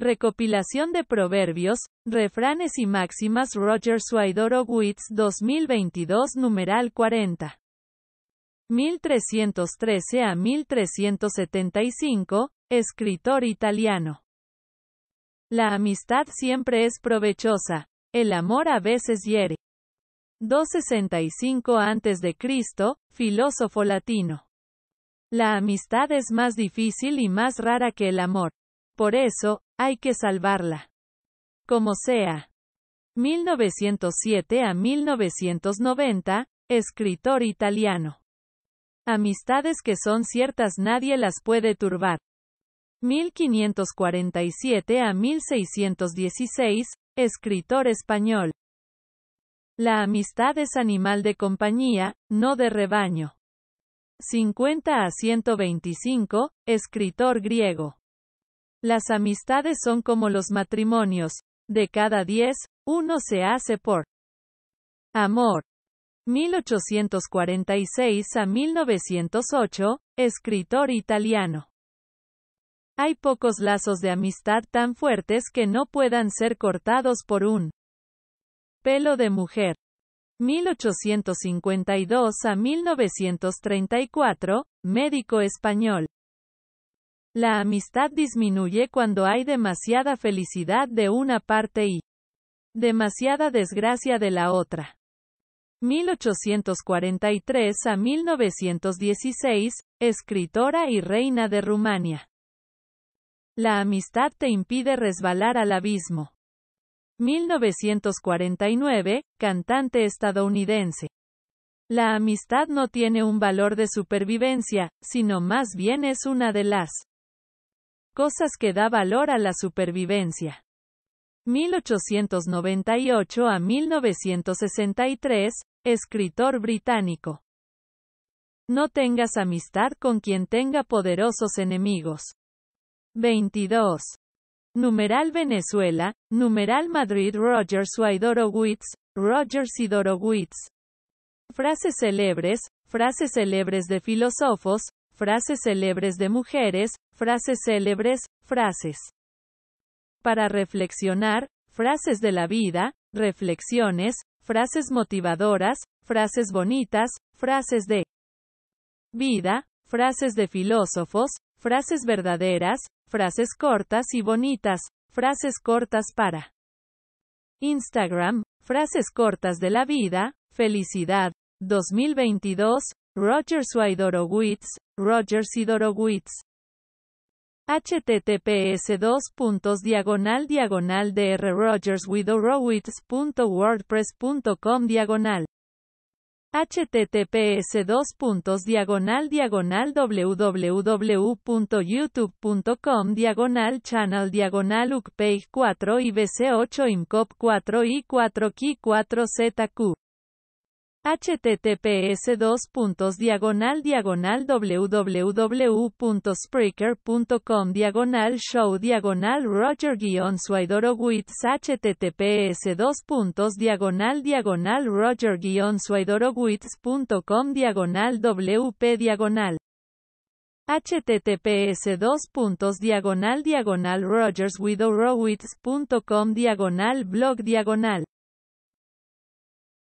Recopilación de proverbios, refranes y máximas Roger Witz 2022 numeral 40. 1313 a 1375, escritor italiano. La amistad siempre es provechosa, el amor a veces hiere. 265 a.C., filósofo latino. La amistad es más difícil y más rara que el amor. Por eso, hay que salvarla. Como sea. 1907 a 1990, escritor italiano. Amistades que son ciertas nadie las puede turbar. 1547 a 1616, escritor español. La amistad es animal de compañía, no de rebaño. 50 a 125, escritor griego. Las amistades son como los matrimonios. De cada diez, uno se hace por amor. 1846 a 1908, escritor italiano. Hay pocos lazos de amistad tan fuertes que no puedan ser cortados por un pelo de mujer. 1852 a 1934, médico español. La amistad disminuye cuando hay demasiada felicidad de una parte y demasiada desgracia de la otra. 1843 a 1916, escritora y reina de Rumania. La amistad te impide resbalar al abismo. 1949, cantante estadounidense. La amistad no tiene un valor de supervivencia, sino más bien es una de las cosas que da valor a la supervivencia. 1898 a 1963, escritor británico. No tengas amistad con quien tenga poderosos enemigos. 22. Numeral Venezuela, numeral Madrid Roger Suidorowitz Roger Sidorowitz. Frases célebres, frases célebres de filósofos, frases célebres de mujeres, frases célebres, frases. Para reflexionar, frases de la vida, reflexiones, frases motivadoras, frases bonitas, frases de vida, frases de filósofos, frases verdaderas, frases cortas y bonitas, frases cortas para Instagram, frases cortas de la vida, felicidad, 2022, Rogers Widorowitz, Rogers Sidorowitz. https 2 diagonal diagonal dr rogers widorowitz.wordpress.com diagonal https 2 diagonal diagonal www.youtube.com diagonal channel diagonal page 4 ibc 8 imcop 4 i 4 ki 4 zq https dos puntos diagonal diagonal www.spreaker.com diagonal show diagonal roger guión wits https dos puntos diagonal diagonal roger guión diagonal wp diagonal https dos puntos diagonal diagonal com diagonal blog diagonal